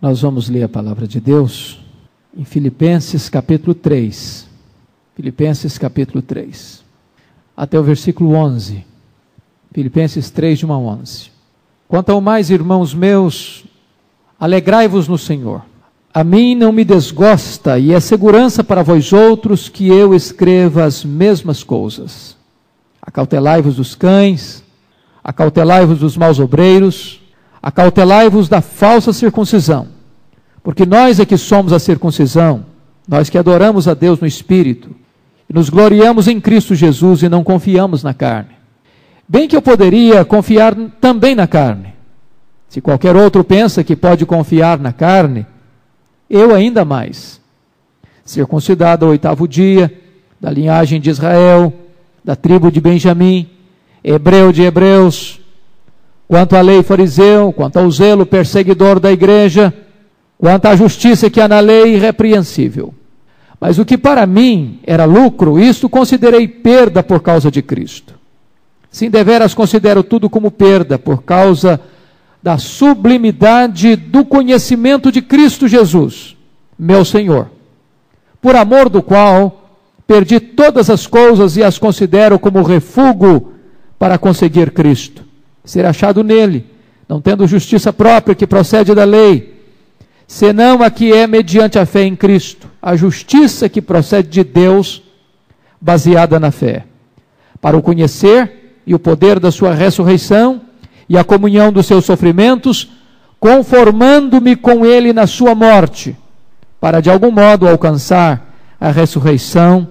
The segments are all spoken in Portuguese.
Nós vamos ler a palavra de Deus em Filipenses capítulo 3. Filipenses capítulo 3. Até o versículo 11. Filipenses 3, de 1 a 11. Quanto ao mais, irmãos meus, alegrai-vos no Senhor. A mim não me desgosta, e é segurança para vós outros que eu escreva as mesmas coisas. Acautelai-vos dos cães, acautelai-vos dos maus obreiros, Acautelai-vos da falsa circuncisão, porque nós é que somos a circuncisão, nós que adoramos a Deus no Espírito, e nos gloriamos em Cristo Jesus e não confiamos na carne. Bem que eu poderia confiar também na carne. Se qualquer outro pensa que pode confiar na carne, eu ainda mais. Circuncidado ao oitavo dia, da linhagem de Israel, da tribo de Benjamim, hebreu de hebreus, quanto à lei fariseu, quanto ao zelo perseguidor da igreja, quanto à justiça que há na lei irrepreensível. Mas o que para mim era lucro, isto considerei perda por causa de Cristo. Sim, deveras considero tudo como perda por causa da sublimidade do conhecimento de Cristo Jesus, meu Senhor, por amor do qual perdi todas as coisas e as considero como refúgio para conseguir Cristo ser achado nele, não tendo justiça própria que procede da lei, senão a que é mediante a fé em Cristo, a justiça que procede de Deus, baseada na fé, para o conhecer e o poder da sua ressurreição e a comunhão dos seus sofrimentos, conformando-me com ele na sua morte, para de algum modo alcançar a ressurreição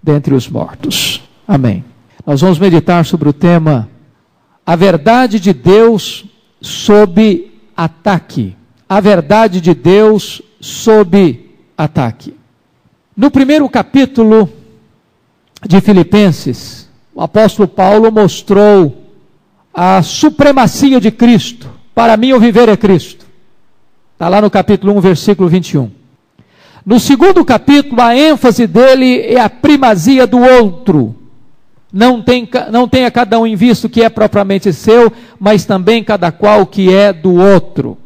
dentre os mortos. Amém. Nós vamos meditar sobre o tema a verdade de Deus sob ataque. A verdade de Deus sob ataque. No primeiro capítulo de Filipenses, o apóstolo Paulo mostrou a supremacia de Cristo. Para mim, o viver é Cristo. Está lá no capítulo 1, versículo 21. No segundo capítulo, a ênfase dele é a primazia do outro. Não, tem, não tenha cada um em o que é propriamente seu, mas também cada qual que é do outro.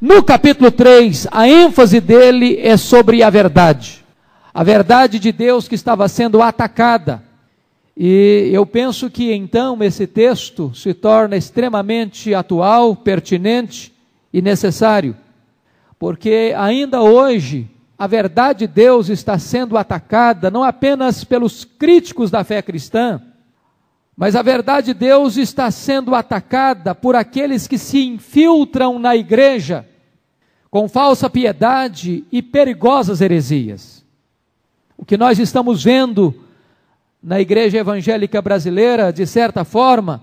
No capítulo 3, a ênfase dele é sobre a verdade. A verdade de Deus que estava sendo atacada. E eu penso que então esse texto se torna extremamente atual, pertinente e necessário. Porque ainda hoje a verdade de Deus está sendo atacada não apenas pelos críticos da fé cristã, mas a verdade de Deus está sendo atacada por aqueles que se infiltram na igreja com falsa piedade e perigosas heresias. O que nós estamos vendo na igreja evangélica brasileira, de certa forma,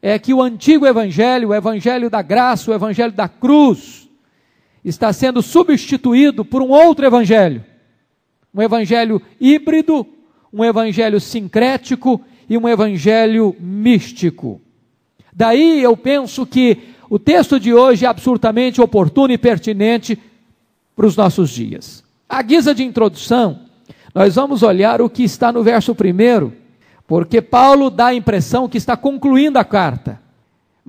é que o antigo evangelho, o evangelho da graça, o evangelho da cruz, está sendo substituído por um outro evangelho. Um evangelho híbrido, um evangelho sincrético e um evangelho místico. Daí eu penso que o texto de hoje é absolutamente oportuno e pertinente para os nossos dias. À guisa de introdução, nós vamos olhar o que está no verso primeiro, porque Paulo dá a impressão que está concluindo a carta.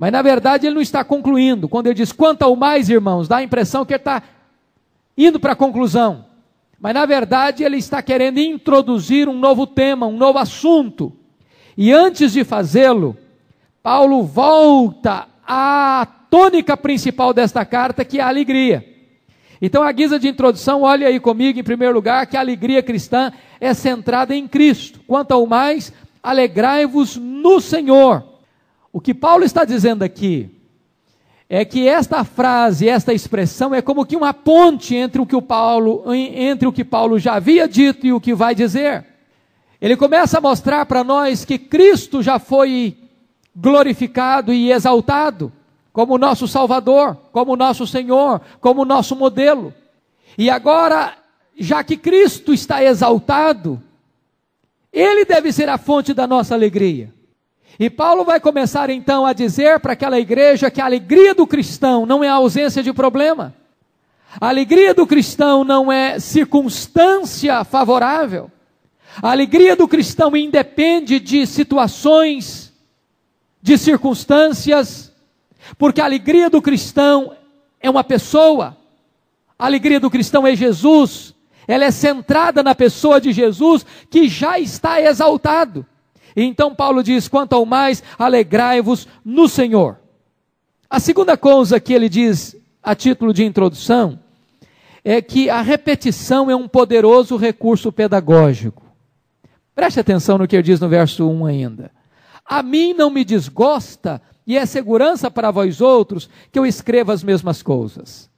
Mas na verdade ele não está concluindo. Quando ele diz quanto ao mais, irmãos, dá a impressão que ele está indo para a conclusão. Mas na verdade ele está querendo introduzir um novo tema, um novo assunto. E antes de fazê-lo, Paulo volta à tônica principal desta carta, que é a alegria. Então, a guisa de introdução, olha aí comigo, em primeiro lugar, que a alegria cristã é centrada em Cristo. Quanto ao mais, alegrai-vos no Senhor. O que Paulo está dizendo aqui é que esta frase, esta expressão é como que uma ponte entre o que o Paulo, entre o que Paulo já havia dito e o que vai dizer. Ele começa a mostrar para nós que Cristo já foi glorificado e exaltado como nosso Salvador, como nosso Senhor, como nosso modelo. E agora, já que Cristo está exaltado, ele deve ser a fonte da nossa alegria. E Paulo vai começar então a dizer para aquela igreja que a alegria do cristão não é a ausência de problema. A alegria do cristão não é circunstância favorável. A alegria do cristão independe de situações, de circunstâncias, porque a alegria do cristão é uma pessoa. A alegria do cristão é Jesus. Ela é centrada na pessoa de Jesus que já está exaltado então Paulo diz: quanto ao mais, alegrai-vos no Senhor. A segunda coisa que ele diz a título de introdução é que a repetição é um poderoso recurso pedagógico. Preste atenção no que ele diz no verso 1 ainda. A mim não me desgosta, e é segurança para vós outros, que eu escreva as mesmas coisas.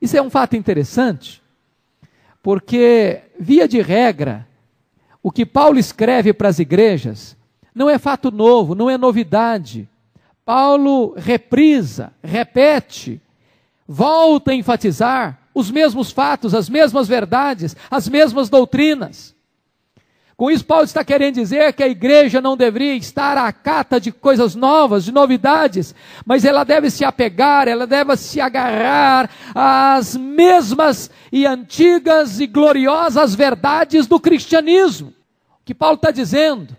Isso é um fato interessante, porque, via de regra, o que Paulo escreve para as igrejas não é fato novo, não é novidade. Paulo reprisa, repete, volta a enfatizar os mesmos fatos, as mesmas verdades, as mesmas doutrinas. Com isso, Paulo está querendo dizer que a igreja não deveria estar à cata de coisas novas, de novidades, mas ela deve se apegar, ela deve se agarrar às mesmas e antigas e gloriosas verdades do cristianismo. O que Paulo está dizendo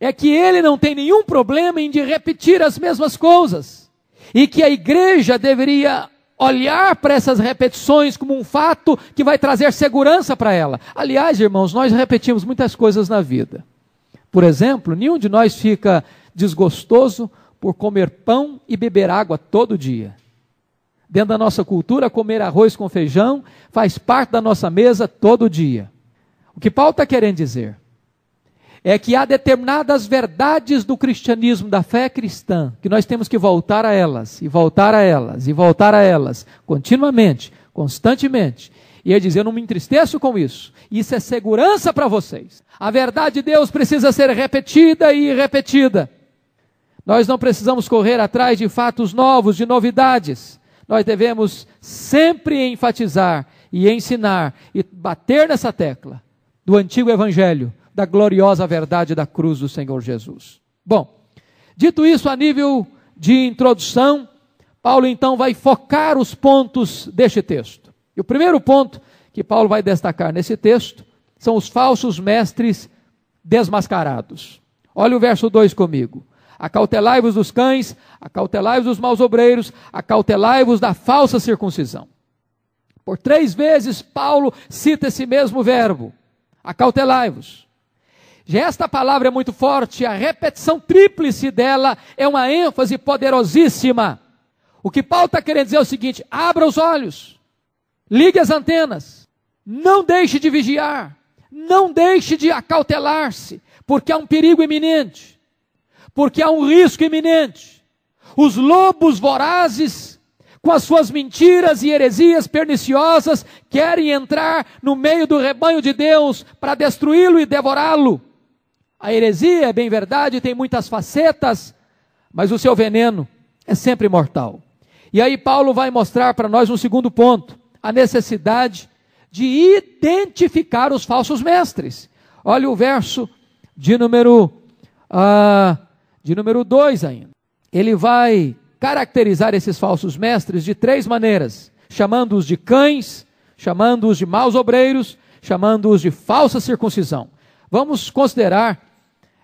é que ele não tem nenhum problema em de repetir as mesmas coisas e que a igreja deveria olhar para essas repetições como um fato que vai trazer segurança para ela. Aliás, irmãos, nós repetimos muitas coisas na vida. Por exemplo, nenhum de nós fica desgostoso por comer pão e beber água todo dia. Dentro da nossa cultura, comer arroz com feijão faz parte da nossa mesa todo dia. O que Paulo está querendo dizer? é que há determinadas verdades do cristianismo, da fé cristã, que nós temos que voltar a elas, e voltar a elas, e voltar a elas, continuamente, constantemente. E ele diz: Eu não me entristeço com isso. Isso é segurança para vocês. A verdade de Deus precisa ser repetida e repetida. Nós não precisamos correr atrás de fatos novos, de novidades. Nós devemos sempre enfatizar e ensinar e bater nessa tecla do antigo evangelho da gloriosa verdade da cruz do Senhor Jesus. Bom, dito isso a nível de introdução, Paulo então vai focar os pontos deste texto. E o primeiro ponto que Paulo vai destacar nesse texto são os falsos mestres desmascarados. Olha o verso 2 comigo. Acautelai-vos dos cães, acautelai-vos dos maus obreiros, acautelai-vos da falsa circuncisão. Por três vezes Paulo cita esse mesmo verbo, acautelai-vos. Já esta palavra é muito forte, a repetição tríplice dela é uma ênfase poderosíssima. O que Paulo está querendo dizer é o seguinte: abra os olhos, ligue as antenas, não deixe de vigiar, não deixe de acautelar-se, porque há um perigo iminente, porque há um risco iminente. Os lobos vorazes, com as suas mentiras e heresias perniciosas, querem entrar no meio do rebanho de Deus para destruí-lo e devorá-lo. A heresia, é bem verdade, tem muitas facetas, mas o seu veneno é sempre mortal. E aí Paulo vai mostrar para nós um segundo ponto, a necessidade de identificar os falsos mestres. Olha o verso de número ah, de número 2 ainda. Ele vai caracterizar esses falsos mestres de três maneiras: chamando-os de cães, chamando-os de maus obreiros, chamando-os de falsa circuncisão. Vamos considerar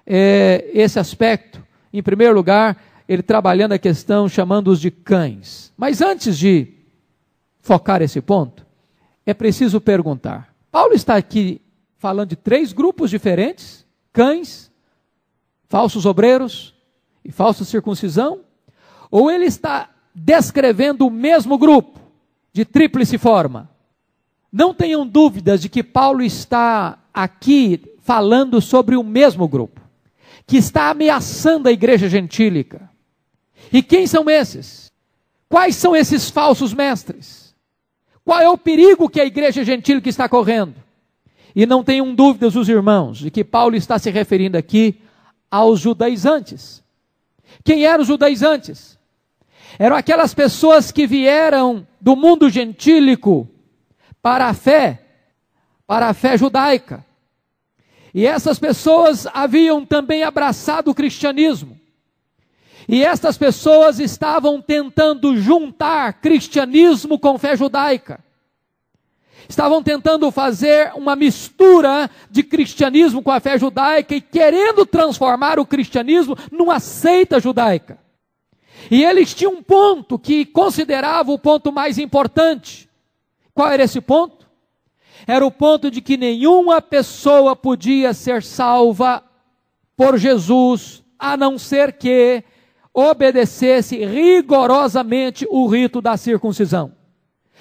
é, esse aspecto, em primeiro lugar, ele trabalhando a questão chamando-os de cães. Mas antes de focar esse ponto, é preciso perguntar: Paulo está aqui falando de três grupos diferentes: cães, falsos obreiros e falsa circuncisão? Ou ele está descrevendo o mesmo grupo de tríplice forma? Não tenham dúvidas de que Paulo está aqui falando sobre o mesmo grupo que está ameaçando a igreja gentílica. E quem são esses? Quais são esses falsos mestres? Qual é o perigo que a igreja gentílica está correndo? E não tenham dúvidas os irmãos de que Paulo está se referindo aqui aos judaizantes. Quem eram os judaizantes? Eram aquelas pessoas que vieram do mundo gentílico para a fé, para a fé judaica, e essas pessoas haviam também abraçado o cristianismo. E estas pessoas estavam tentando juntar cristianismo com fé judaica. Estavam tentando fazer uma mistura de cristianismo com a fé judaica e querendo transformar o cristianismo numa seita judaica. E eles tinham um ponto que consideravam o ponto mais importante. Qual era esse ponto? era o ponto de que nenhuma pessoa podia ser salva por Jesus, a não ser que obedecesse rigorosamente o rito da circuncisão.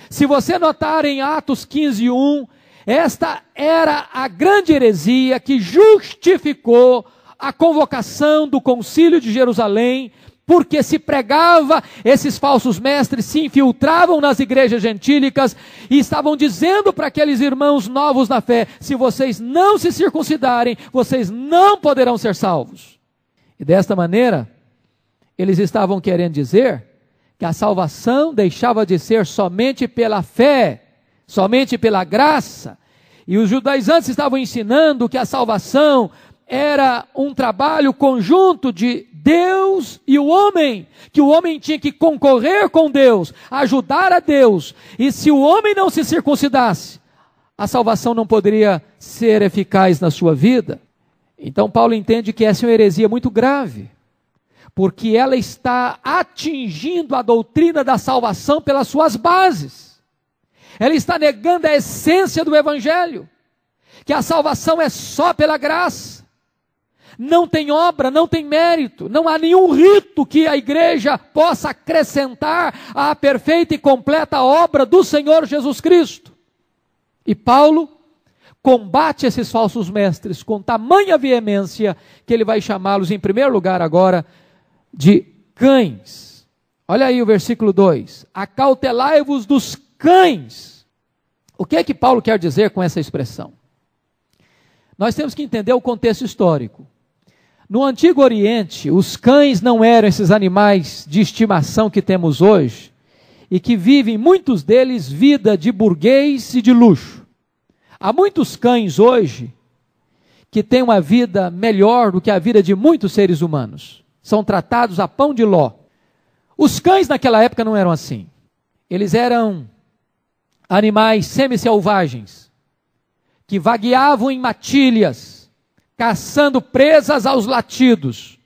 Se você notar em Atos 15, 1, esta era a grande heresia que justificou a convocação do concílio de Jerusalém porque se pregava, esses falsos mestres se infiltravam nas igrejas gentílicas e estavam dizendo para aqueles irmãos novos na fé: se vocês não se circuncidarem, vocês não poderão ser salvos. E desta maneira, eles estavam querendo dizer que a salvação deixava de ser somente pela fé, somente pela graça. E os judaizantes estavam ensinando que a salvação era um trabalho conjunto de Deus e o homem, que o homem tinha que concorrer com Deus, ajudar a Deus, e se o homem não se circuncidasse, a salvação não poderia ser eficaz na sua vida. Então, Paulo entende que essa é uma heresia muito grave, porque ela está atingindo a doutrina da salvação pelas suas bases, ela está negando a essência do Evangelho que a salvação é só pela graça, não tem obra, não tem mérito, não há nenhum rito que a igreja possa acrescentar à perfeita e completa obra do Senhor Jesus Cristo. E Paulo combate esses falsos mestres com tamanha veemência que ele vai chamá-los, em primeiro lugar, agora, de cães. Olha aí o versículo 2: Acautelai-vos dos cães. O que é que Paulo quer dizer com essa expressão? Nós temos que entender o contexto histórico. No Antigo Oriente, os cães não eram esses animais de estimação que temos hoje e que vivem, muitos deles, vida de burguês e de luxo. Há muitos cães hoje que têm uma vida melhor do que a vida de muitos seres humanos. São tratados a pão de ló. Os cães naquela época não eram assim. Eles eram animais semi-selvagens que vagueavam em matilhas caçando presas aos latidos.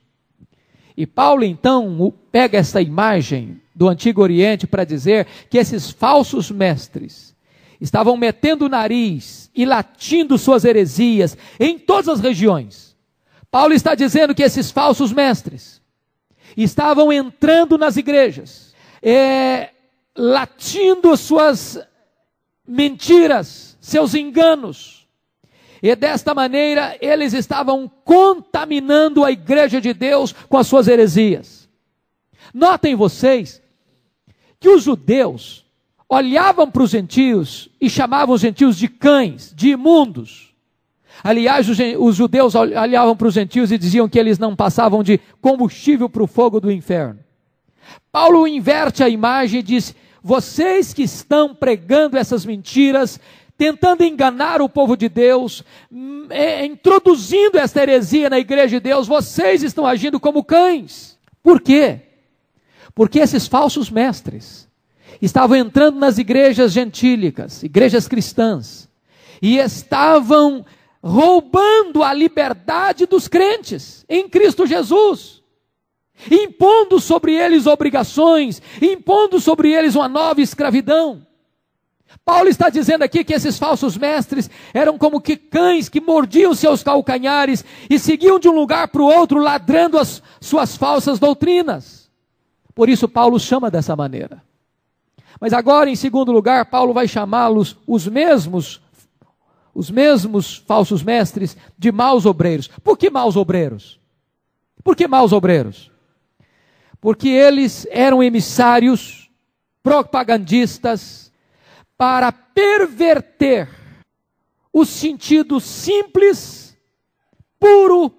E Paulo então pega essa imagem do Antigo Oriente para dizer que esses falsos mestres estavam metendo o nariz e latindo suas heresias em todas as regiões. Paulo está dizendo que esses falsos mestres estavam entrando nas igrejas, é, latindo suas mentiras, seus enganos e desta maneira eles estavam contaminando a igreja de Deus com as suas heresias. Notem vocês que os judeus olhavam para os gentios e chamavam os gentios de cães, de imundos. Aliás, os judeus olhavam para os gentios e diziam que eles não passavam de combustível para o fogo do inferno. Paulo inverte a imagem e diz: vocês que estão pregando essas mentiras, tentando enganar o povo de Deus, hum, é, introduzindo esta heresia na igreja de Deus, vocês estão agindo como cães. Por quê? Porque esses falsos mestres estavam entrando nas igrejas gentílicas, igrejas cristãs, e estavam roubando a liberdade dos crentes em Cristo Jesus, impondo sobre eles obrigações, impondo sobre eles uma nova escravidão. Paulo está dizendo aqui que esses falsos mestres eram como que cães que mordiam seus calcanhares e seguiam de um lugar para o outro, ladrando as suas falsas doutrinas. Por isso, Paulo chama dessa maneira. Mas agora, em segundo lugar, Paulo vai chamá-los os mesmos, os mesmos falsos mestres de maus obreiros. Por que maus obreiros? Por que maus obreiros? Porque eles eram emissários, propagandistas, para perverter o sentido simples, puro,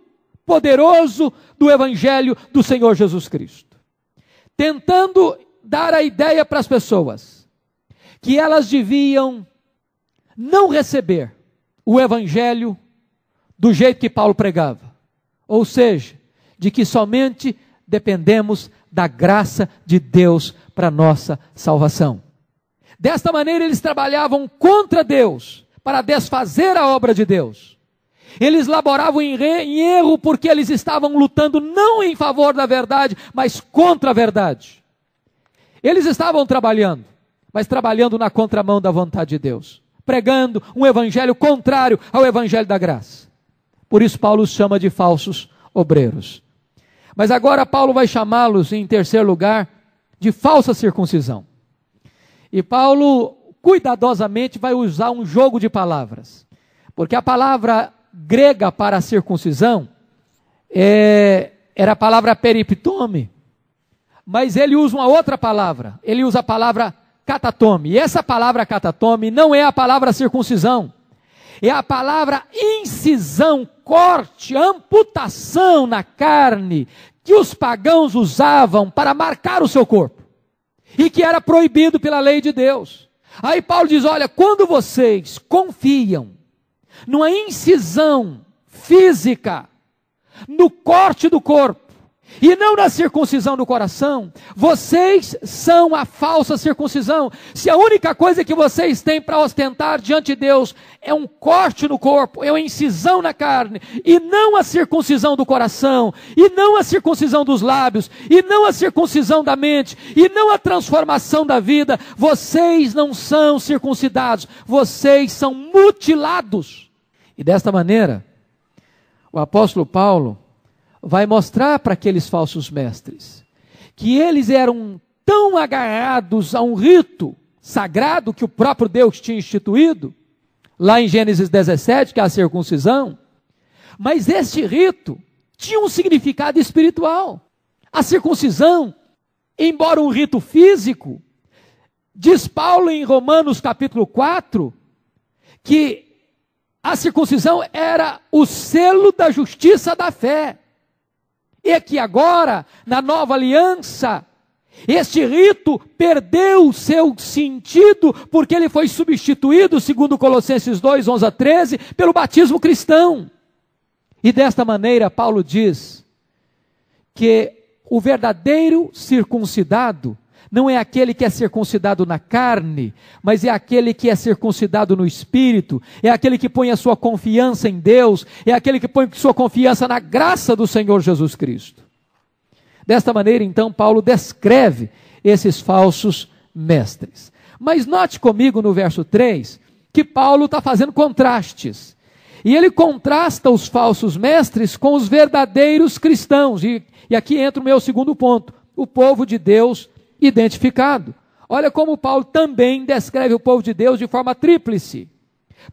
poderoso do Evangelho do Senhor Jesus Cristo. Tentando dar a ideia para as pessoas que elas deviam não receber o Evangelho do jeito que Paulo pregava, ou seja, de que somente dependemos da graça de Deus para nossa salvação. Desta maneira, eles trabalhavam contra Deus, para desfazer a obra de Deus. Eles laboravam em, em erro porque eles estavam lutando não em favor da verdade, mas contra a verdade. Eles estavam trabalhando, mas trabalhando na contramão da vontade de Deus, pregando um evangelho contrário ao evangelho da graça. Por isso, Paulo os chama de falsos obreiros. Mas agora, Paulo vai chamá-los, em terceiro lugar, de falsa circuncisão. E Paulo cuidadosamente vai usar um jogo de palavras, porque a palavra grega para circuncisão é, era a palavra periptome, mas ele usa uma outra palavra, ele usa a palavra catatome, e essa palavra catatome não é a palavra circuncisão, é a palavra incisão, corte, amputação na carne que os pagãos usavam para marcar o seu corpo e que era proibido pela lei de Deus. Aí Paulo diz: Olha, quando vocês confiam numa incisão física, no corte do corpo, e não na circuncisão do coração, vocês são a falsa circuncisão. Se a única coisa que vocês têm para ostentar diante de Deus é um corte no corpo, é uma incisão na carne, e não a circuncisão do coração, e não a circuncisão dos lábios, e não a circuncisão da mente, e não a transformação da vida, vocês não são circuncidados, vocês são mutilados. E desta maneira, o apóstolo Paulo vai mostrar para aqueles falsos mestres que eles eram tão agarrados a um rito sagrado que o próprio Deus tinha instituído, lá em Gênesis 17, que é a circuncisão, mas este rito tinha um significado espiritual. A circuncisão, embora um rito físico, diz Paulo em Romanos capítulo 4 que a circuncisão era o selo da justiça da fé. E é que agora, na nova aliança, este rito perdeu o seu sentido, porque ele foi substituído, segundo Colossenses 2, 11 a 13, pelo batismo cristão. E desta maneira, Paulo diz que o verdadeiro circuncidado não é aquele que é circuncidado na carne, mas é aquele que é circuncidado no espírito, é aquele que põe a sua confiança em Deus, é aquele que põe sua confiança na graça do Senhor Jesus Cristo. Desta maneira, então, Paulo descreve esses falsos mestres. Mas note comigo no verso 3 que Paulo está fazendo contrastes. E ele contrasta os falsos mestres com os verdadeiros cristãos. E, e, aqui entra o meu segundo ponto: o povo de Deus identificado. Olha como Paulo também descreve o povo de Deus de forma tríplice.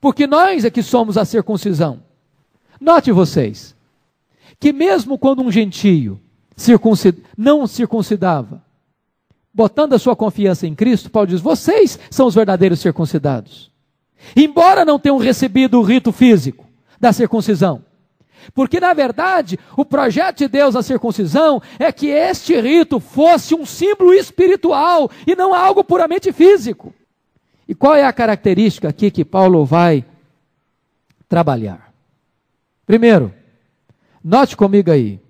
Porque nós é que somos a circuncisão. Note vocês que mesmo quando um gentio circuncid... não circuncidava, botando a sua confiança em Cristo, Paulo diz: vocês são os verdadeiros circuncidados. Embora não tenham recebido o rito físico da circuncisão, porque, na verdade, o projeto de Deus na circuncisão é que este rito fosse um símbolo espiritual e não algo puramente físico. E qual é a característica aqui que Paulo vai trabalhar? Primeiro, note comigo aí,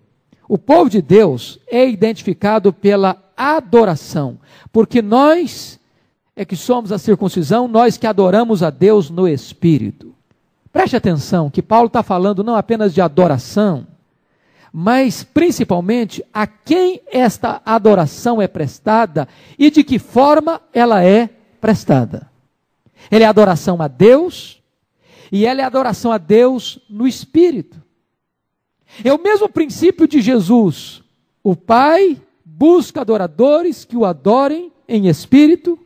o povo de Deus é identificado pela adoração, porque nós é que somos a circuncisão, nós que adoramos a Deus no Espírito. Preste atenção que Paulo está falando não apenas de adoração, mas principalmente a quem esta adoração é prestada e de que forma ela é prestada. Ela é adoração a Deus e ela é adoração a Deus no Espírito. É o mesmo princípio de Jesus. O Pai busca adoradores que o adorem em espírito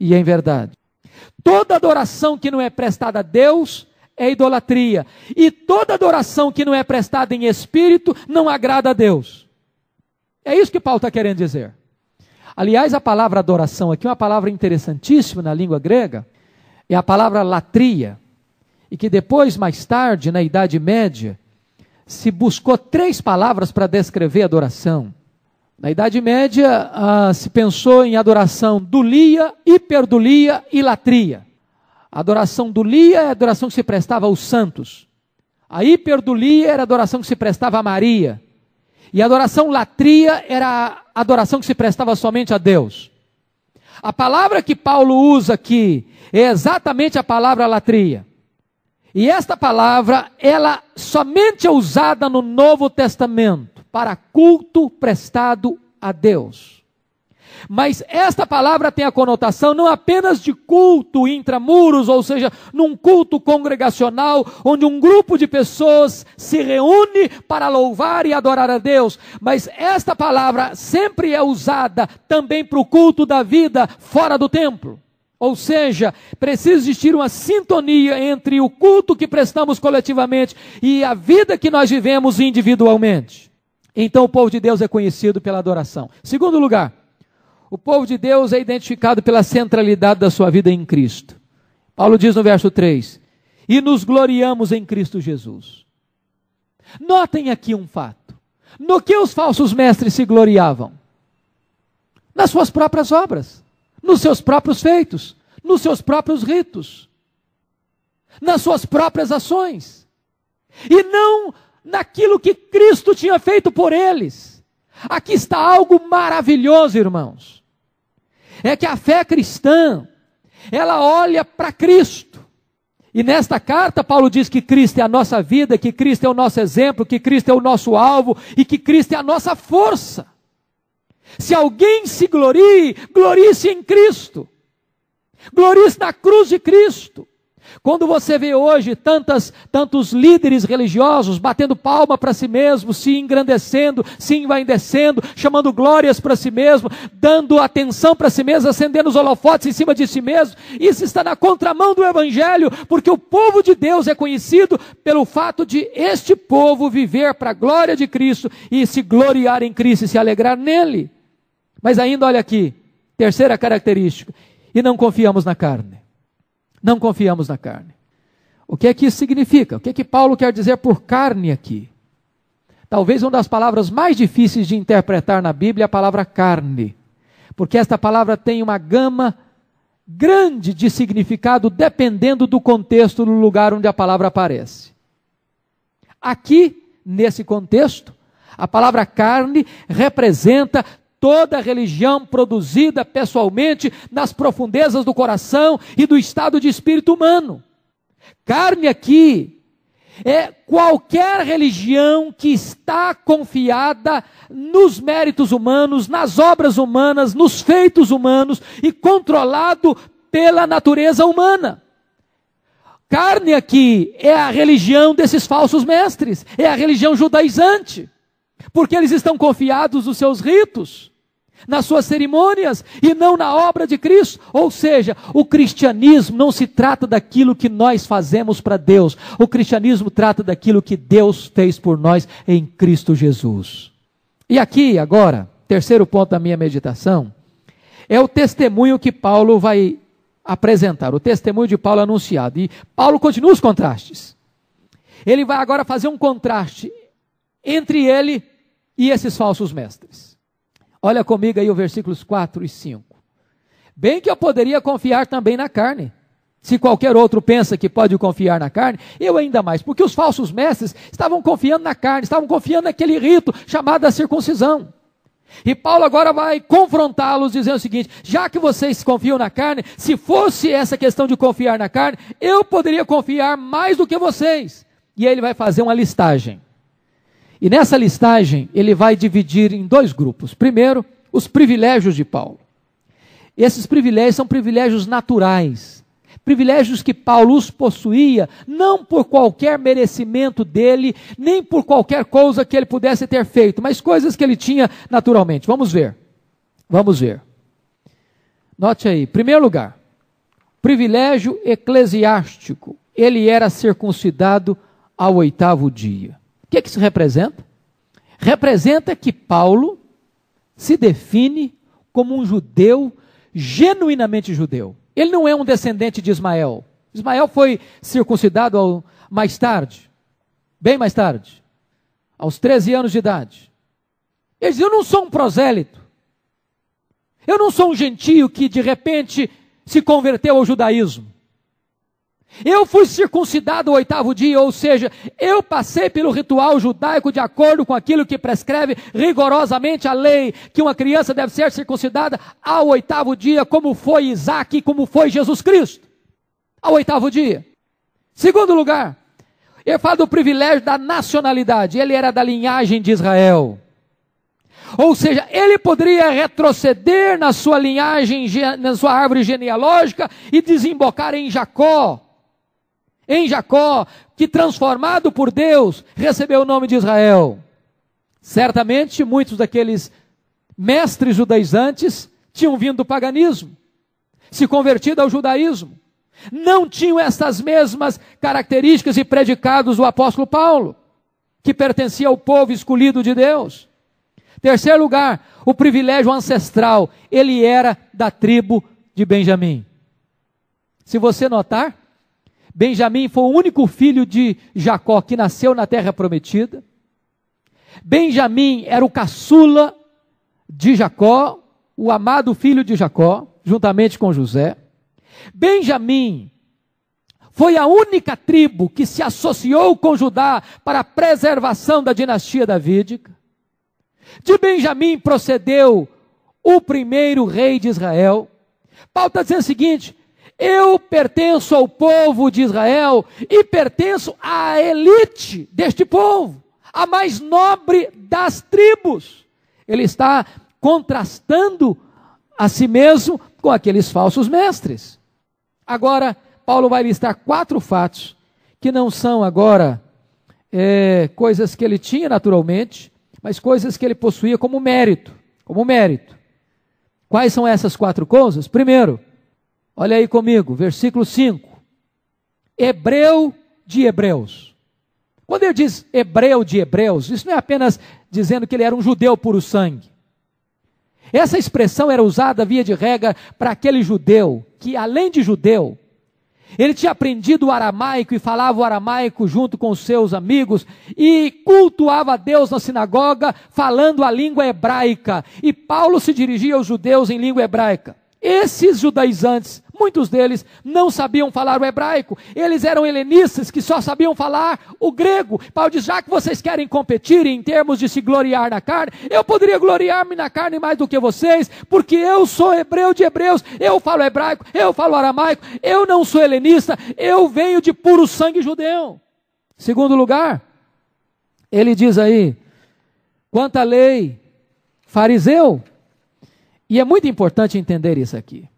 e em verdade. Toda adoração que não é prestada a Deus é idolatria. E toda adoração que não é prestada em espírito não agrada a Deus. É isso que Paulo está querendo dizer. Aliás, a palavra adoração aqui é uma palavra interessantíssima na língua grega, é a palavra latria, e que depois, mais tarde, na Idade Média, se buscou três palavras para descrever adoração. Na Idade Média, ah, se pensou em adoração dulia, hiperdulia e latria. A adoração do Lia é a adoração que se prestava aos santos. A hiperdulia era a adoração que se prestava a Maria. E a adoração latria era a adoração que se prestava somente a Deus. A palavra que Paulo usa aqui é exatamente a palavra latria. E esta palavra, ela somente é usada no Novo Testamento para culto prestado a Deus. Mas esta palavra tem a conotação não apenas de culto intramuros, ou seja, num culto congregacional, onde um grupo de pessoas se reúne para louvar e adorar a Deus, mas esta palavra sempre é usada também para o culto da vida fora do templo. Ou seja, precisa existir uma sintonia entre o culto que prestamos coletivamente e a vida que nós vivemos individualmente. Então o povo de Deus é conhecido pela adoração. Segundo lugar, o povo de Deus é identificado pela centralidade da sua vida em Cristo. Paulo diz no verso 3: E nos gloriamos em Cristo Jesus. Notem aqui um fato: no que os falsos mestres se gloriavam? Nas suas próprias obras, nos seus próprios feitos, nos seus próprios ritos, nas suas próprias ações, e não naquilo que Cristo tinha feito por eles. Aqui está algo maravilhoso, irmãos. É que a fé cristã, ela olha para Cristo. E nesta carta, Paulo diz que Cristo é a nossa vida, que Cristo é o nosso exemplo, que Cristo é o nosso alvo e que Cristo é a nossa força. Se alguém se glorie, glorie-se em Cristo. Glorie-se na cruz de Cristo. Quando você vê hoje tantas, tantos líderes religiosos batendo palma para si mesmo, se engrandecendo, se envaidecendo, chamando glórias para si mesmo, dando atenção para si mesmo, acendendo os holofotes em cima de si mesmo, isso está na contramão do Evangelho, porque o povo de Deus é conhecido pelo fato de este povo viver para a glória de Cristo e se gloriar em Cristo e se alegrar nele. Mas ainda olha aqui, terceira característica, e não confiamos na carne. Não confiamos na carne. O que é que isso significa? O que é que Paulo quer dizer por carne aqui? Talvez uma das palavras mais difíceis de interpretar na Bíblia é a palavra carne, porque esta palavra tem uma gama grande de significado dependendo do contexto do lugar onde a palavra aparece. Aqui, nesse contexto, a palavra carne representa Toda religião produzida pessoalmente nas profundezas do coração e do estado de espírito humano. Carne aqui é qualquer religião que está confiada nos méritos humanos, nas obras humanas, nos feitos humanos e controlado pela natureza humana. Carne aqui é a religião desses falsos mestres, é a religião judaizante. Porque eles estão confiados nos seus ritos, nas suas cerimônias e não na obra de Cristo. Ou seja, o cristianismo não se trata daquilo que nós fazemos para Deus. O cristianismo trata daquilo que Deus fez por nós em Cristo Jesus. E aqui, agora, terceiro ponto da minha meditação, é o testemunho que Paulo vai apresentar, o testemunho de Paulo anunciado. E Paulo continua os contrastes. Ele vai agora fazer um contraste entre ele e esses falsos mestres. Olha comigo aí os versículos 4 e 5. Bem que eu poderia confiar também na carne. Se qualquer outro pensa que pode confiar na carne, eu ainda mais, porque os falsos mestres estavam confiando na carne, estavam confiando naquele rito chamado a circuncisão. E Paulo agora vai confrontá-los dizendo o seguinte: já que vocês confiam na carne, se fosse essa questão de confiar na carne, eu poderia confiar mais do que vocês. E aí ele vai fazer uma listagem. E nessa listagem, ele vai dividir em dois grupos. Primeiro, os privilégios de Paulo. esses privilégios são privilégios naturais, privilégios que Paulo os possuía, não por qualquer merecimento dele, nem por qualquer coisa que ele pudesse ter feito, mas coisas que ele tinha naturalmente. Vamos ver. Vamos ver. Note aí, primeiro lugar, privilégio eclesiástico. Ele era circuncidado ao oitavo dia que, é que isso representa? Representa que Paulo se define como um judeu genuinamente judeu. Ele não é um descendente de Ismael. Ismael foi circuncidado ao, mais tarde, bem mais tarde, aos 13 anos de idade. Ele diz: Eu não sou um prosélito. Eu não sou um gentio que de repente se converteu ao judaísmo. Eu fui circuncidado o oitavo dia, ou seja, eu passei pelo ritual judaico de acordo com aquilo que prescreve rigorosamente a lei, que uma criança deve ser circuncidada ao oitavo dia, como foi Isaac, como foi Jesus Cristo. Ao oitavo dia. Segundo lugar, ele fala do privilégio da nacionalidade. Ele era da linhagem de Israel. Ou seja, ele poderia retroceder na sua linhagem, na sua árvore genealógica e desembocar em Jacó em Jacó, que transformado por Deus, recebeu o nome de Israel. Certamente muitos daqueles mestres judaizantes tinham vindo do paganismo, se convertido ao judaísmo. Não tinham essas mesmas características e predicados do apóstolo Paulo, que pertencia ao povo escolhido de Deus. Terceiro lugar, o privilégio ancestral. Ele era da tribo de Benjamim. Se você notar, Benjamim foi o único filho de Jacó que nasceu na terra prometida. Benjamim era o caçula de Jacó, o amado filho de Jacó, juntamente com José. Benjamim foi a única tribo que se associou com Judá para a preservação da dinastia davídica. De Benjamim procedeu o primeiro rei de Israel. Paulo está dizendo o seguinte: eu pertenço ao povo de Israel e pertenço à elite deste povo, a mais nobre das tribos. Ele está contrastando a si mesmo com aqueles falsos mestres. Agora, Paulo vai listar quatro fatos que não são agora é, coisas que ele tinha naturalmente, mas coisas que ele possuía como mérito, como mérito. Quais são essas quatro coisas? Primeiro, Olha aí comigo, versículo 5. Hebreu de Hebreus. Quando ele diz hebreu de Hebreus, isso não é apenas dizendo que ele era um judeu puro sangue. Essa expressão era usada, via de regra, para aquele judeu que, além de judeu, ele tinha aprendido o aramaico e falava o aramaico junto com os seus amigos e cultuava a Deus na sinagoga falando a língua hebraica. E Paulo se dirigia aos judeus em língua hebraica. Esses judaizantes, muitos deles, não sabiam falar o hebraico. Eles eram helenistas que só sabiam falar o grego. Paulo diz: já que vocês querem competir em termos de se gloriar na carne, eu poderia gloriar-me na carne mais do que vocês, porque eu sou hebreu de hebreus, eu falo hebraico, eu falo aramaico, eu não sou helenista, eu venho de puro sangue judeu. Segundo lugar, ele diz aí: quanto à lei, fariseu, e é muito importante entender isso aqui.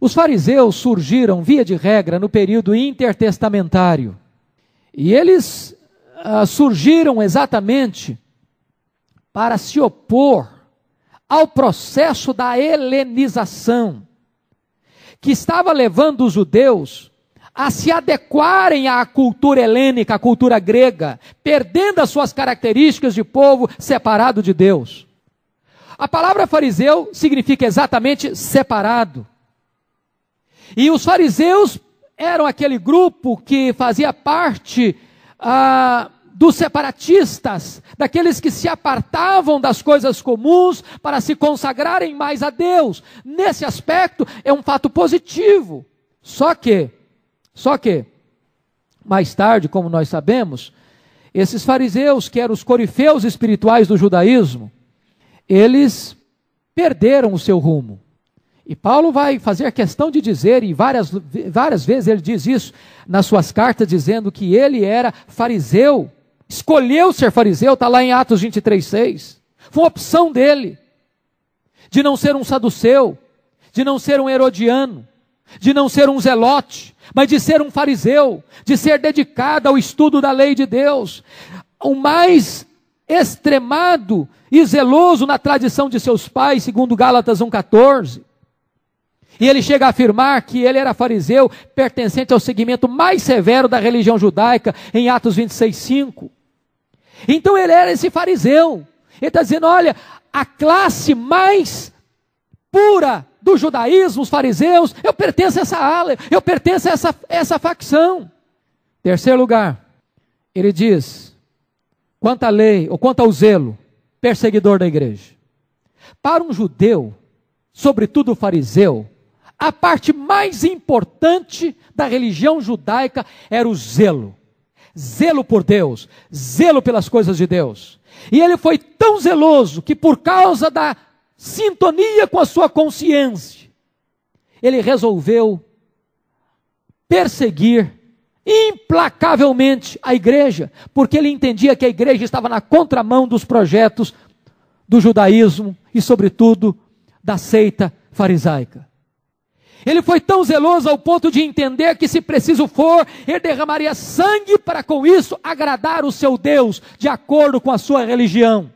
Os fariseus surgiram, via de regra, no período intertestamentário. E eles ah, surgiram exatamente para se opor ao processo da helenização, que estava levando os judeus a se adequarem à cultura helênica, à cultura grega, perdendo as suas características de povo separado de Deus. A palavra fariseu significa exatamente separado. E os fariseus eram aquele grupo que fazia parte ah, dos separatistas, daqueles que se apartavam das coisas comuns para se consagrarem mais a Deus. Nesse aspecto, é um fato positivo. Só que, só que, mais tarde, como nós sabemos, esses fariseus, que eram os corifeus espirituais do judaísmo, eles perderam o seu rumo. E Paulo vai fazer a questão de dizer, e várias, várias vezes ele diz isso nas suas cartas, dizendo que ele era fariseu, escolheu ser fariseu, está lá em Atos 23, 6. Foi uma opção dele, de não ser um saduceu, de não ser um herodiano, de não ser um zelote, mas de ser um fariseu, de ser dedicado ao estudo da lei de Deus. O mais extremado e zeloso na tradição de seus pais, segundo Gálatas 1,14. E ele chega a afirmar que ele era fariseu, pertencente ao segmento mais severo da religião judaica, em Atos 26,5. Então ele era esse fariseu. Ele está dizendo: olha, a classe mais pura do judaísmo, os fariseus, eu pertenço a essa ala, eu pertenço a essa, essa facção. Terceiro lugar, ele diz: quanto à lei ou quanto ao zelo, perseguidor da igreja. Para um judeu, sobretudo o fariseu, a parte mais importante da religião judaica era o zelo. Zelo por Deus, zelo pelas coisas de Deus. E ele foi tão zeloso que, por causa da sintonia com a sua consciência, ele resolveu perseguir implacavelmente a igreja, porque ele entendia que a igreja estava na contramão dos projetos do judaísmo e, sobretudo, da seita farisaica. Ele foi tão zeloso ao ponto de entender que, se preciso for, ele derramaria sangue para com isso agradar o seu Deus, de acordo com a sua religião.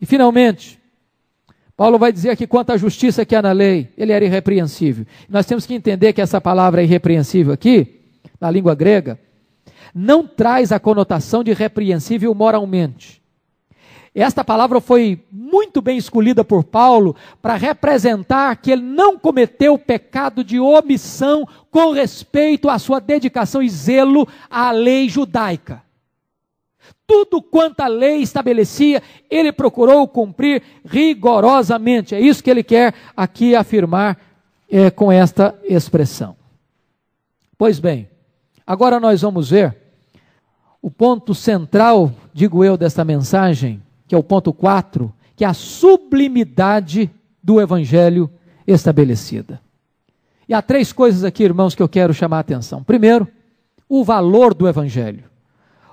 E, finalmente, Paulo vai dizer que quanto à justiça que há na lei, ele era irrepreensível. Nós temos que entender que essa palavra é irrepreensível aqui na língua grega, não traz a conotação de repreensível moralmente. Esta palavra foi muito bem escolhida por Paulo para representar que ele não cometeu pecado de omissão com respeito à sua dedicação e zelo à lei judaica. Tudo quanto a lei estabelecia, ele procurou cumprir rigorosamente. É isso que ele quer aqui afirmar é, com esta expressão. Pois bem, Agora nós vamos ver o ponto central, digo eu, desta mensagem, que é o ponto 4, que é a sublimidade do evangelho estabelecida. E há três coisas aqui, irmãos, que eu quero chamar a atenção. Primeiro, o valor do evangelho.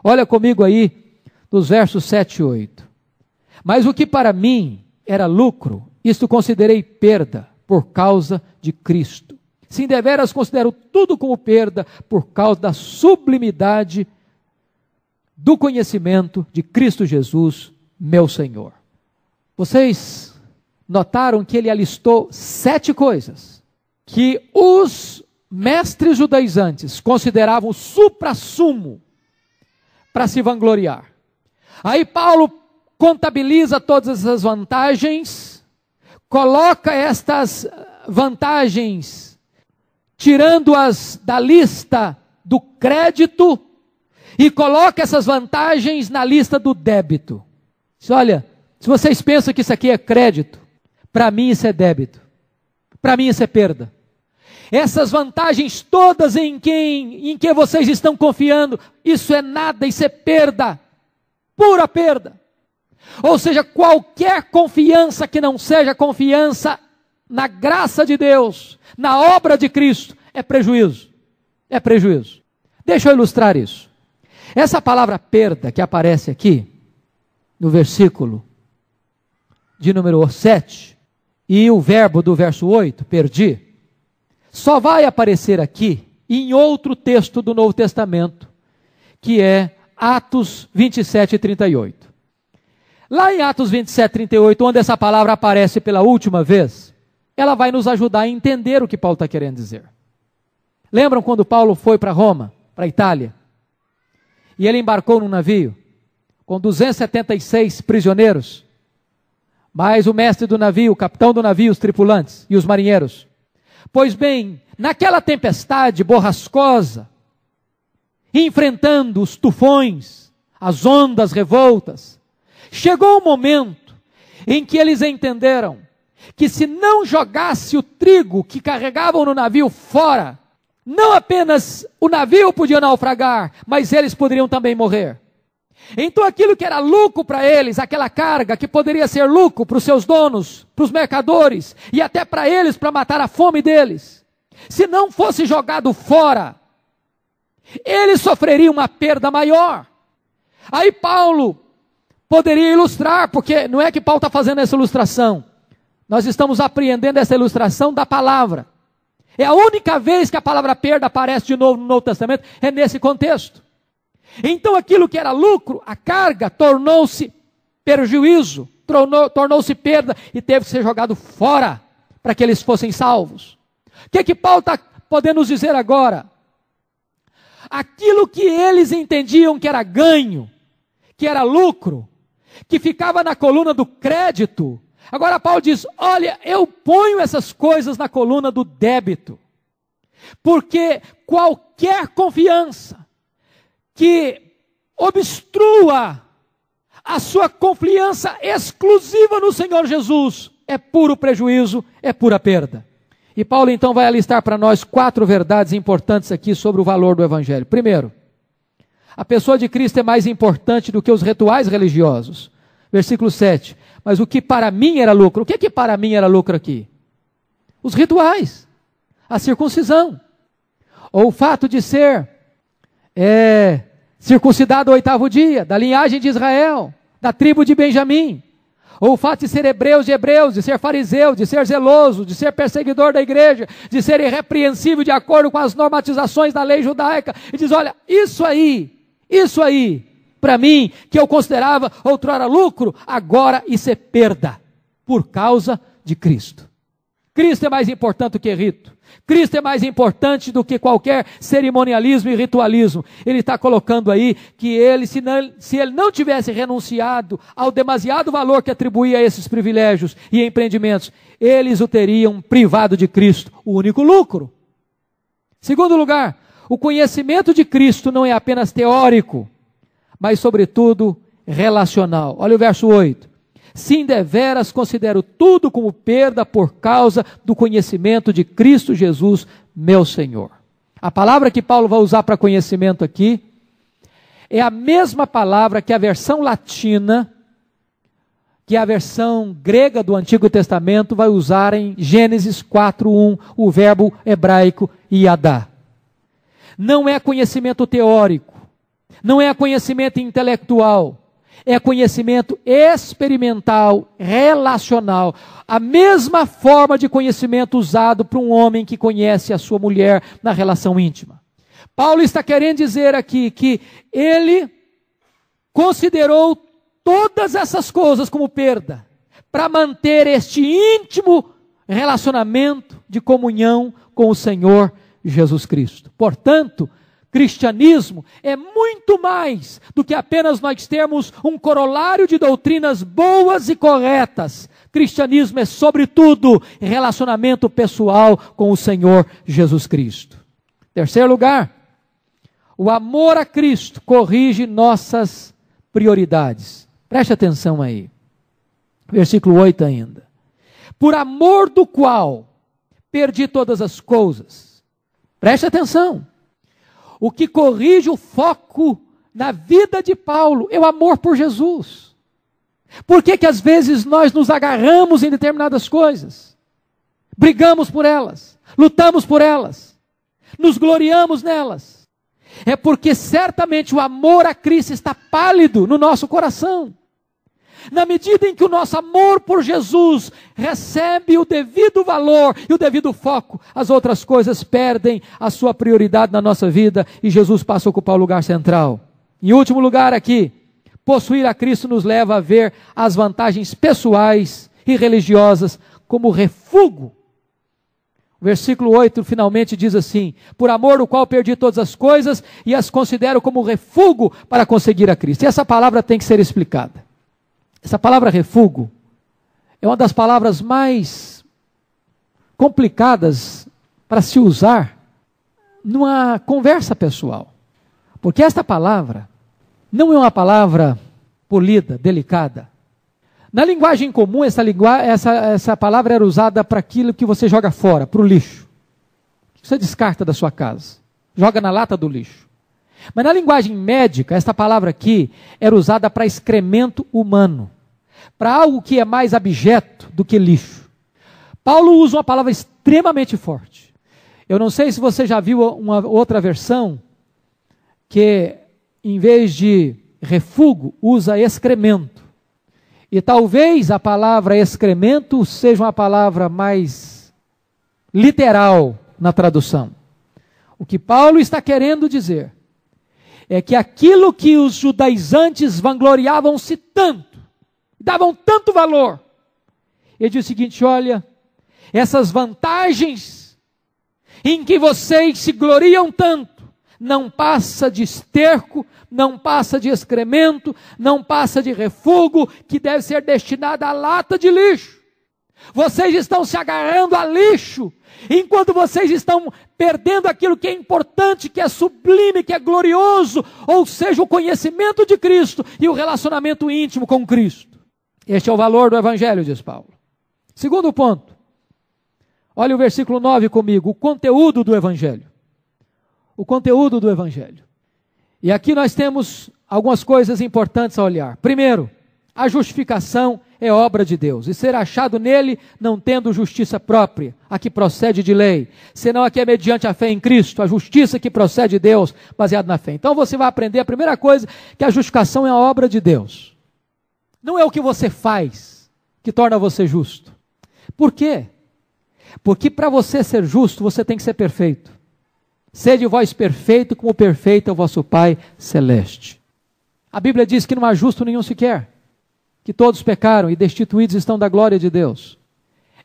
Olha comigo aí nos versos 7 e 8. Mas o que para mim era lucro, isto considerei perda por causa de Cristo. Sim, deveras considero tudo como perda por causa da sublimidade do conhecimento de Cristo Jesus, meu Senhor. Vocês notaram que ele alistou sete coisas que os mestres judaizantes consideravam supra-sumo para se vangloriar. Aí Paulo contabiliza todas essas vantagens, coloca estas vantagens tirando-as da lista do crédito e coloca essas vantagens na lista do débito. Diz, olha, se vocês pensam que isso aqui é crédito, para mim isso é débito. Para mim isso é perda. Essas vantagens todas em quem em que vocês estão confiando, isso é nada, isso é perda. Pura perda. Ou seja, qualquer confiança que não seja confiança na graça de Deus, na obra de Cristo, é prejuízo. É prejuízo. Deixa eu ilustrar isso. Essa palavra perda que aparece aqui, no versículo de número 7, e o verbo do verso 8, perdi, só vai aparecer aqui em outro texto do Novo Testamento, que é Atos 27 e 38. Lá em Atos 27, 38, onde essa palavra aparece pela última vez, ela vai nos ajudar a entender o que Paulo está querendo dizer. Lembram quando Paulo foi para Roma, para a Itália? E ele embarcou num navio com 276 prisioneiros, mais o mestre do navio, o capitão do navio, os tripulantes e os marinheiros. Pois bem, naquela tempestade borrascosa, enfrentando os tufões, as ondas revoltas, chegou o um momento em que eles entenderam que se não jogasse o trigo que carregavam no navio fora, não apenas o navio podia naufragar, mas eles poderiam também morrer. Então aquilo que era lucro para eles, aquela carga que poderia ser lucro para os seus donos, para os mercadores e até para eles para matar a fome deles, se não fosse jogado fora, eles sofreriam uma perda maior. Aí Paulo poderia ilustrar, porque não é que Paulo está fazendo essa ilustração. Nós estamos apreendendo essa ilustração da palavra. É a única vez que a palavra perda aparece de novo no Novo Testamento, é nesse contexto. Então aquilo que era lucro, a carga, tornou-se prejuízo, tornou-se perda e teve que ser jogado fora para que eles fossem salvos. O que, é que Paulo está podendo nos dizer agora? Aquilo que eles entendiam que era ganho, que era lucro, que ficava na coluna do crédito, Agora Paulo diz: Olha, eu ponho essas coisas na coluna do débito, porque qualquer confiança que obstrua a sua confiança exclusiva no Senhor Jesus é puro prejuízo, é pura perda. E Paulo então vai alistar para nós quatro verdades importantes aqui sobre o valor do Evangelho. Primeiro, a pessoa de Cristo é mais importante do que os rituais religiosos. Versículo 7. Mas o que para mim era lucro, o que, é que para mim era lucro aqui? Os rituais, a circuncisão, ou o fato de ser é, circuncidado ao oitavo dia, da linhagem de Israel, da tribo de Benjamim, ou o fato de ser hebreus de hebreus, de ser fariseu, de ser zeloso, de ser perseguidor da igreja, de ser irrepreensível de acordo com as normatizações da lei judaica, e diz: olha, isso aí, isso aí para mim, que eu considerava outrora lucro, agora isso é perda, por causa de Cristo. Cristo é mais importante do que rito. Cristo é mais importante do que qualquer cerimonialismo e ritualismo. Ele está colocando aí que ele, se, não, se ele não tivesse renunciado ao demasiado valor que atribuía a esses privilégios e empreendimentos, eles o teriam privado de Cristo, o único lucro. Segundo lugar, o conhecimento de Cristo não é apenas teórico, mas sobretudo relacional. Olha o verso 8. Sim, deveras considero tudo como perda por causa do conhecimento de Cristo Jesus, meu Senhor. A palavra que Paulo vai usar para conhecimento aqui é a mesma palavra que a versão latina, que a versão grega do Antigo Testamento vai usar em Gênesis 4:1, o verbo hebraico iadá. Não é conhecimento teórico, não é conhecimento intelectual, é conhecimento experimental, relacional. A mesma forma de conhecimento usado para um homem que conhece a sua mulher na relação íntima. Paulo está querendo dizer aqui que ele considerou todas essas coisas como perda para manter este íntimo relacionamento de comunhão com o Senhor Jesus Cristo. Portanto, cristianismo é muito mais do que apenas nós termos um corolário de doutrinas boas e corretas. Cristianismo é, sobretudo, relacionamento pessoal com o Senhor Jesus Cristo. Terceiro lugar, o amor a Cristo corrige nossas prioridades. Preste atenção aí. Versículo 8 ainda. Por amor do qual perdi todas as coisas. Preste atenção o que corrige o foco na vida de Paulo é o amor por Jesus. Por que, que às vezes nós nos agarramos em determinadas coisas? Brigamos por elas, lutamos por elas, nos gloriamos nelas. É porque certamente o amor a Cristo está pálido no nosso coração. Na medida em que o nosso amor por Jesus recebe o devido valor e o devido foco, as outras coisas perdem a sua prioridade na nossa vida e Jesus passa a ocupar o lugar central. Em último lugar, aqui, possuir a Cristo nos leva a ver as vantagens pessoais e religiosas como refúgio. O versículo 8 finalmente diz assim: Por amor do qual perdi todas as coisas e as considero como refúgio para conseguir a Cristo. E essa palavra tem que ser explicada. Essa palavra refúgio é uma das palavras mais complicadas para se usar numa conversa pessoal. Porque esta palavra não é uma palavra polida, delicada. Na linguagem comum, essa, essa, essa palavra era usada para aquilo que você joga fora, para o lixo. Você descarta da sua casa, joga na lata do lixo. Mas na linguagem médica, esta palavra aqui era usada para excremento humano, para algo que é mais abjeto do que lixo. Paulo usa uma palavra extremamente forte. Eu não sei se você já viu uma outra versão que, em vez de refúgio, usa excremento. E talvez a palavra excremento seja uma palavra mais literal na tradução. O que Paulo está querendo dizer é que aquilo que os judaizantes vangloriavam-se tanto, davam tanto valor, ele diz o seguinte: olha, essas vantagens em que vocês se gloriam tanto, não passa de esterco, não passa de excremento, não passa de refúgio que deve ser destinado à lata de lixo. Vocês estão se agarrando a lixo, enquanto vocês estão perdendo aquilo que é importante, que é sublime, que é glorioso, ou seja, o conhecimento de Cristo e o relacionamento íntimo com Cristo. Este é o valor do Evangelho, diz Paulo. Segundo ponto, olha o versículo 9 comigo, o conteúdo do Evangelho. O conteúdo do Evangelho. E aqui nós temos algumas coisas importantes a olhar. Primeiro, a justificação é obra de Deus, e ser achado nele não tendo justiça própria, a que procede de lei, senão a que é mediante a fé em Cristo, a justiça que procede de Deus, baseada na fé. Então você vai aprender a primeira coisa, que a justificação é a obra de Deus. Não é o que você faz que torna você justo. Por quê? Porque para você ser justo, você tem que ser perfeito. Sede vós perfeito, como perfeito é o vosso Pai celeste. A Bíblia diz que não há justo nenhum sequer que todos pecaram e destituídos estão da glória de Deus.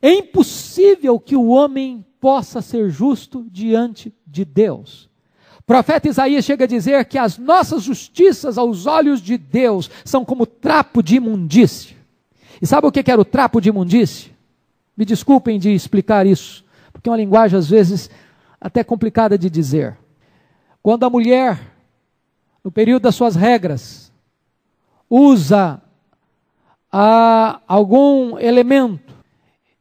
É impossível que o homem possa ser justo diante de Deus. O profeta Isaías chega a dizer que as nossas justiças aos olhos de Deus são como trapo de imundícia. E sabe o que era o trapo de imundícia? Me desculpem de explicar isso, porque é uma linguagem às vezes até complicada de dizer. Quando a mulher, no período das suas regras, usa a algum elemento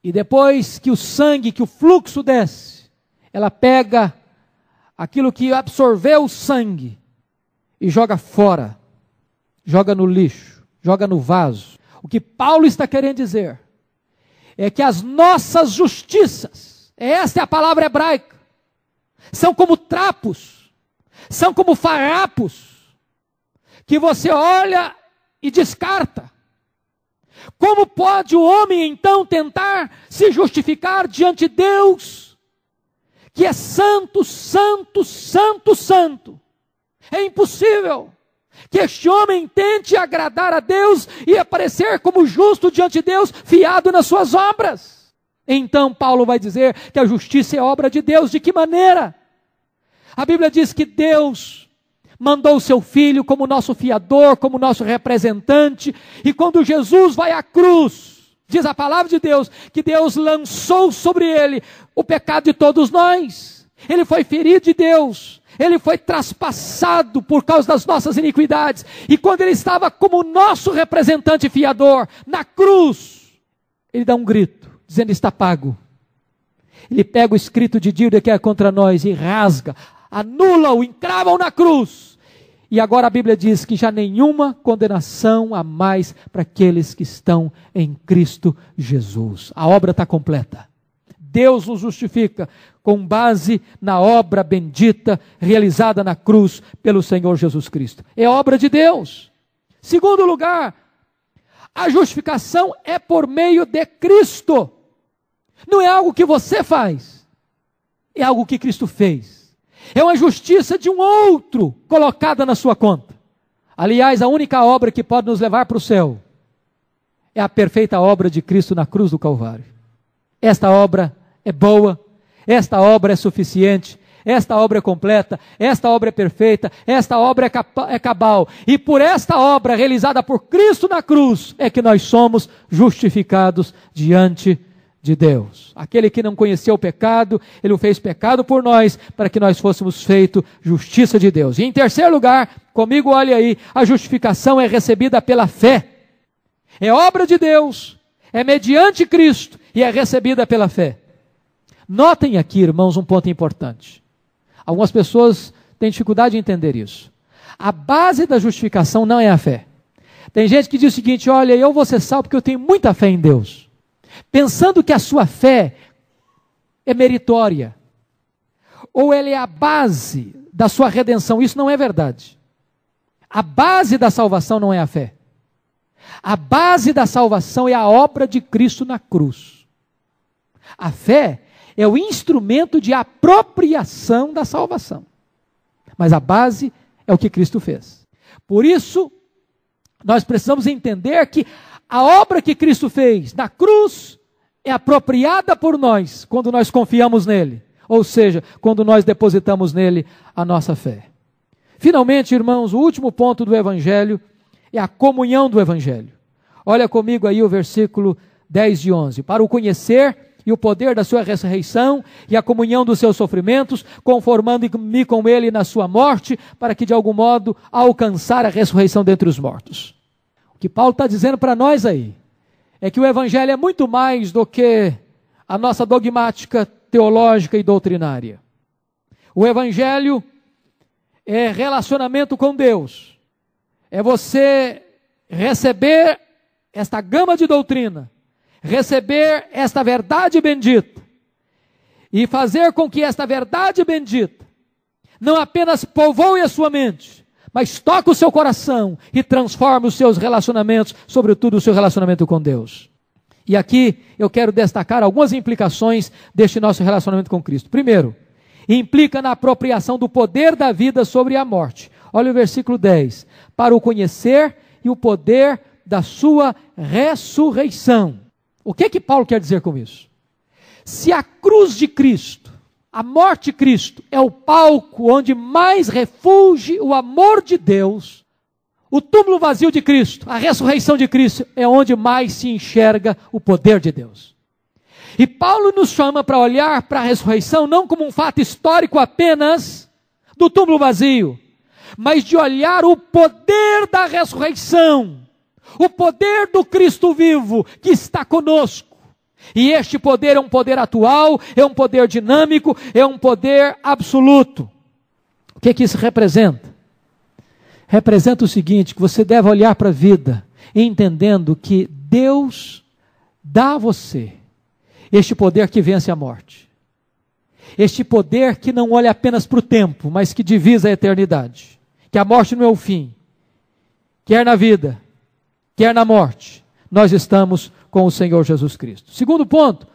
e depois que o sangue, que o fluxo desce, ela pega aquilo que absorveu o sangue e joga fora, joga no lixo, joga no vaso. O que Paulo está querendo dizer é que as nossas justiças, esta é a palavra hebraica, são como trapos, são como farrapos, que você olha e descarta. Como pode o homem então tentar se justificar diante de Deus, que é santo, santo, santo, santo? É impossível que este homem tente agradar a Deus e aparecer como justo diante de Deus, fiado nas suas obras. Então Paulo vai dizer que a justiça é obra de Deus, de que maneira? A Bíblia diz que Deus mandou o seu filho como nosso fiador, como nosso representante. E quando Jesus vai à cruz, diz a palavra de Deus, que Deus lançou sobre ele o pecado de todos nós. Ele foi ferido de Deus, ele foi traspassado por causa das nossas iniquidades. E quando ele estava como nosso representante fiador na cruz, ele dá um grito, dizendo: Está pago. Ele pega o escrito de dívida que é contra nós e rasga, anula-o, encrava-o na cruz. E agora a Bíblia diz que já nenhuma condenação há mais para aqueles que estão em Cristo Jesus. A obra está completa. Deus nos justifica com base na obra bendita realizada na cruz pelo Senhor Jesus Cristo. É obra de Deus. Segundo lugar, a justificação é por meio de Cristo. Não é algo que você faz, é algo que Cristo fez é uma justiça de um outro colocada na sua conta. Aliás, a única obra que pode nos levar para o céu é a perfeita obra de Cristo na cruz do Calvário. Esta obra é boa, esta obra é suficiente, esta obra é completa, esta obra é perfeita, esta obra é, é cabal. E por esta obra realizada por Cristo na cruz é que nós somos justificados diante de de Deus. Aquele que não conheceu o pecado, ele o fez pecado por nós, para que nós fôssemos feito justiça de Deus. E em terceiro lugar, comigo olha aí, a justificação é recebida pela fé. É obra de Deus, é mediante Cristo e é recebida pela fé. Notem aqui, irmãos, um ponto importante. Algumas pessoas têm dificuldade de entender isso. A base da justificação não é a fé. Tem gente que diz o seguinte: olha, eu vou ser salvo porque eu tenho muita fé em Deus pensando que a sua fé é meritória, ou ela é a base da sua redenção. Isso não é verdade. A base da salvação não é a fé. A base da salvação é a obra de Cristo na cruz. A fé é o instrumento de apropriação da salvação. Mas a base é o que Cristo fez. Por isso, nós precisamos entender que a obra que Cristo fez na cruz é apropriada por nós quando nós confiamos nele, ou seja, quando nós depositamos nele a nossa fé. Finalmente, irmãos, o último ponto do Evangelho é a comunhão do Evangelho. Olha comigo aí o versículo 10 e 11. Para o conhecer e o poder da sua ressurreição e a comunhão dos seus sofrimentos, conformando-me com ele na sua morte, para que de algum modo alcançar a ressurreição dentre os mortos que Paulo está dizendo para nós aí é que o Evangelho é muito mais do que a nossa dogmática teológica e doutrinária. O Evangelho é relacionamento com Deus, é você receber esta gama de doutrina, receber esta verdade bendita e fazer com que esta verdade bendita não apenas povoe a sua mente, mas toca o seu coração e transforma os seus relacionamentos, sobretudo o seu relacionamento com Deus. E aqui eu quero destacar algumas implicações deste nosso relacionamento com Cristo. Primeiro, implica na apropriação do poder da vida sobre a morte. Olha o versículo 10. Para o conhecer e o poder da sua ressurreição. O que que Paulo quer dizer com isso? Se a cruz de Cristo a morte de Cristo é o palco onde mais refulge o amor de Deus. O túmulo vazio de Cristo, a ressurreição de Cristo, é onde mais se enxerga o poder de Deus. E Paulo nos chama para olhar para a ressurreição não como um fato histórico apenas do túmulo vazio, mas de olhar o poder da ressurreição, o poder do Cristo vivo que está conosco e este poder é um poder atual, é um poder dinâmico, é um poder absoluto. O que, é que isso representa? Representa o seguinte: que você deve olhar para a vida entendendo que Deus dá a você este poder que vence a morte, este poder que não olha apenas para o tempo, mas que divisa a eternidade, que a morte não é o fim, quer na vida, quer na morte, nós estamos com o Senhor Jesus Cristo. Segundo ponto,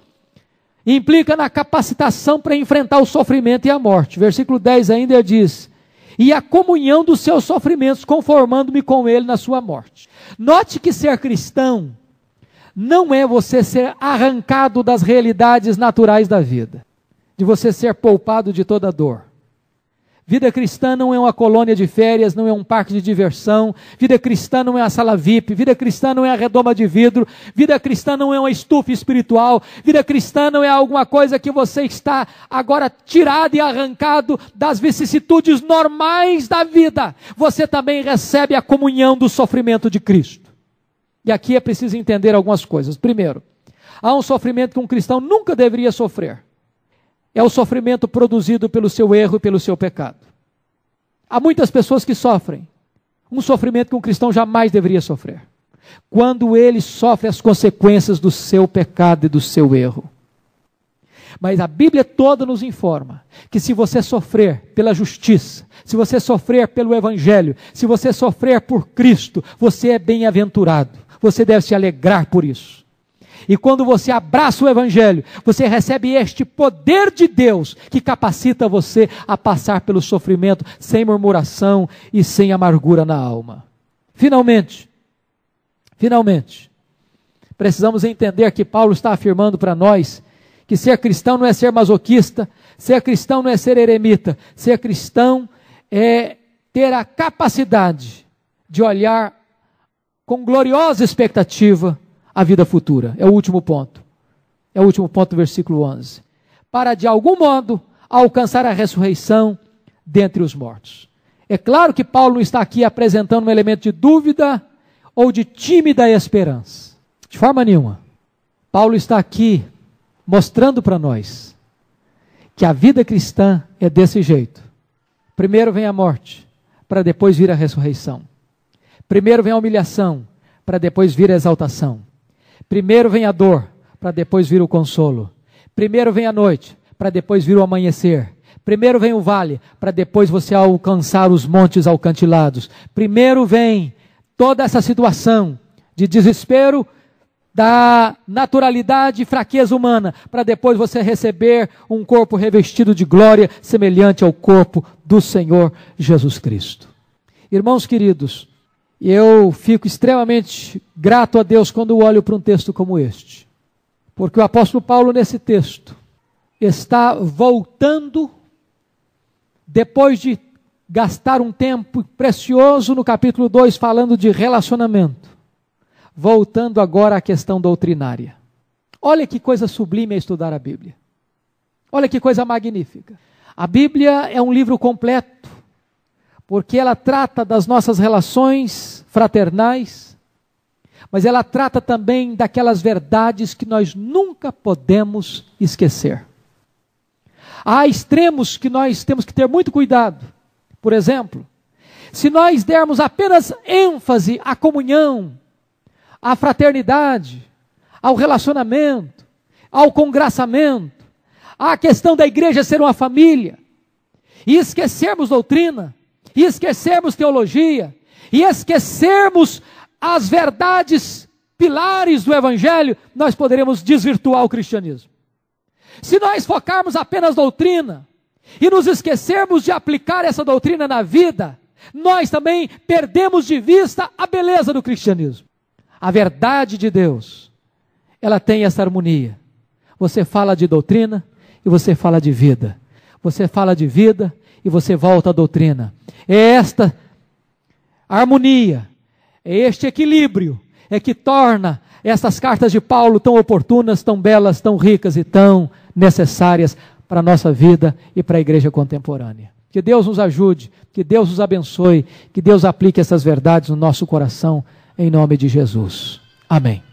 implica na capacitação para enfrentar o sofrimento e a morte. Versículo 10 ainda diz: E a comunhão dos seus sofrimentos, conformando-me com ele na sua morte. Note que ser cristão não é você ser arrancado das realidades naturais da vida, de você ser poupado de toda dor. Vida cristã não é uma colônia de férias, não é um parque de diversão. Vida cristã não é a sala VIP. Vida cristã não é a redoma de vidro. Vida cristã não é uma estufa espiritual. Vida cristã não é alguma coisa que você está agora tirado e arrancado das vicissitudes normais da vida. Você também recebe a comunhão do sofrimento de Cristo. E aqui é preciso entender algumas coisas. Primeiro, há um sofrimento que um cristão nunca deveria sofrer é o sofrimento produzido pelo seu erro e pelo seu pecado. Há muitas pessoas que sofrem um sofrimento que um cristão jamais deveria sofrer. Quando ele sofre as consequências do seu pecado e do seu erro. Mas a Bíblia toda nos informa que se você sofrer pela justiça, se você sofrer pelo Evangelho, se você sofrer por Cristo, você é bem-aventurado. Você deve se alegrar por isso. E quando você abraça o Evangelho, você recebe este poder de Deus que capacita você a passar pelo sofrimento sem murmuração e sem amargura na alma. Finalmente, finalmente, precisamos entender que Paulo está afirmando para nós que ser cristão não é ser masoquista, ser cristão não é ser eremita, ser cristão é ter a capacidade de olhar com gloriosa expectativa a vida futura. É o último ponto. É o último ponto do versículo 11. Para de algum modo alcançar a ressurreição dentre os mortos. É claro que Paulo está aqui apresentando um elemento de dúvida ou de tímida esperança. De forma nenhuma. Paulo está aqui mostrando para nós que a vida cristã é desse jeito. Primeiro vem a morte, para depois vir a ressurreição. Primeiro vem a humilhação, para depois vir a exaltação. Primeiro vem a dor, para depois vir o consolo. Primeiro vem a noite, para depois vir o amanhecer. Primeiro vem o vale, para depois você alcançar os montes alcantilados. Primeiro vem toda essa situação de desespero, da naturalidade e fraqueza humana, para depois você receber um corpo revestido de glória, semelhante ao corpo do Senhor Jesus Cristo. Irmãos queridos, e eu fico extremamente grato a Deus quando olho para um texto como este. Porque o apóstolo Paulo, nesse texto, está voltando, depois de gastar um tempo precioso no capítulo 2 falando de relacionamento, voltando agora à questão doutrinária. Olha que coisa sublime é estudar a Bíblia. Olha que coisa magnífica. A Bíblia é um livro completo porque ela trata das nossas relações fraternais, mas ela trata também daquelas verdades que nós nunca podemos esquecer. Há extremos que nós temos que ter muito cuidado. Por exemplo, se nós dermos apenas ênfase à comunhão, à fraternidade, ao relacionamento, ao congraçamento, à questão da igreja ser uma família, e esquecermos doutrina, e esquecermos teologia, e esquecermos as verdades pilares do Evangelho, nós poderemos desvirtuar o cristianismo. Se nós focarmos apenas doutrina e nos esquecermos de aplicar essa doutrina na vida, nós também perdemos de vista a beleza do cristianismo. A verdade de Deus, ela tem essa harmonia. Você fala de doutrina e você fala de vida. Você fala de vida e você volta à doutrina. É esta harmonia, é este equilíbrio é que torna essas cartas de Paulo tão oportunas, tão belas, tão ricas e tão necessárias para a nossa vida e para a igreja contemporânea. Que Deus nos ajude, que Deus nos abençoe, que Deus aplique essas verdades no nosso coração, em nome de Jesus. Amém.